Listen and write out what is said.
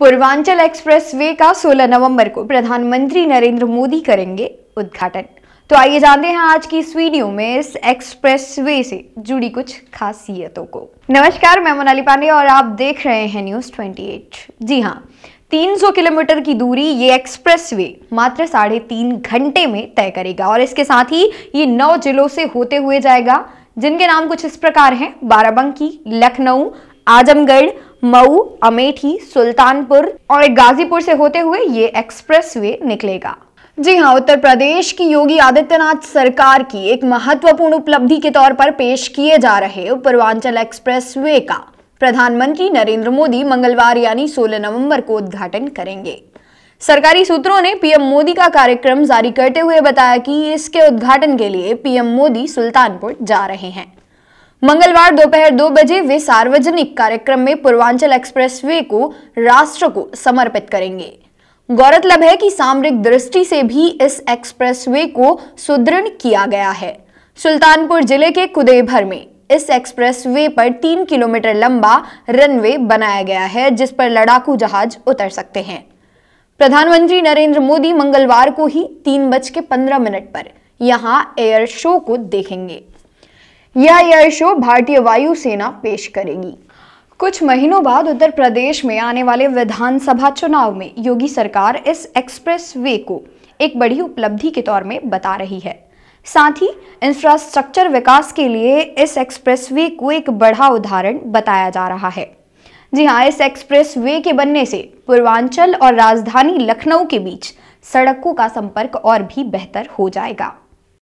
Purvanchal express way का 16 नवंबर को प्रधानमंत्री नरेंद्र मोदी करेंगे उद्घाटन तो आइए जानते हैं आज की इस वीडियो में इस एक्सप्रेस वे से जुड़ी कुछ खासियतों को नमस्कार मैं मोनाली पांडे और आप देख रहे हैं न्यूज 28 जी हाँ 300 किलोमीटर की दूरी ये एक्सप्रेस वे मात्र साढ़े तीन घंटे में तय करेगा और इसके साथ ही ये नौ जिलों से होते हुए जाएगा जिनके नाम कुछ इस प्रकार हैं बाराबंकी लखनऊ आजमगढ़ मऊ अमेठी सुल्तानपुर और गाजीपुर से होते हुए ये एक्सप्रेस वे निकलेगा जी हाँ उत्तर प्रदेश की योगी आदित्यनाथ सरकार की एक महत्वपूर्ण उपलब्धि के तौर पर पेश किए जा रहे पूर्वांचल एक्सप्रेस वे का प्रधानमंत्री नरेंद्र मोदी मंगलवार यानी 16 नवंबर को उद्घाटन करेंगे सरकारी सूत्रों ने पीएम मोदी का कार्यक्रम जारी करते हुए बताया कि इसके उद्घाटन के लिए पीएम मोदी सुल्तानपुर जा रहे हैं मंगलवार दोपहर दो बजे वे सार्वजनिक कार्यक्रम में पूर्वांचल एक्सप्रेसवे को राष्ट्र को समर्पित करेंगे गौरतलब है कि सामरिक दृष्टि से भी इस एक्सप्रेसवे को सुदृढ़ किया गया है सुल्तानपुर जिले के कुदेभर में इस एक्सप्रेसवे पर तीन किलोमीटर लंबा रनवे बनाया गया है जिस पर लड़ाकू जहाज उतर सकते हैं प्रधानमंत्री नरेंद्र मोदी मंगलवार को ही तीन बज के पंद्रह मिनट पर यहाँ एयर शो को देखेंगे यह एयर शो भारतीय वायुसेना पेश करेगी कुछ महीनों बाद उत्तर प्रदेश में आने वाले विधानसभा चुनाव में योगी सरकार इस एक्सप्रेस वे को एक बड़ी उपलब्धि के तौर में बता रही है साथ ही इंफ्रास्ट्रक्चर विकास के लिए इस एक्सप्रेस वे को एक बड़ा उदाहरण बताया जा रहा है जी हाँ इस एक्सप्रेस वे के बनने से पूर्वांचल और राजधानी लखनऊ के बीच सड़कों का संपर्क और भी बेहतर हो जाएगा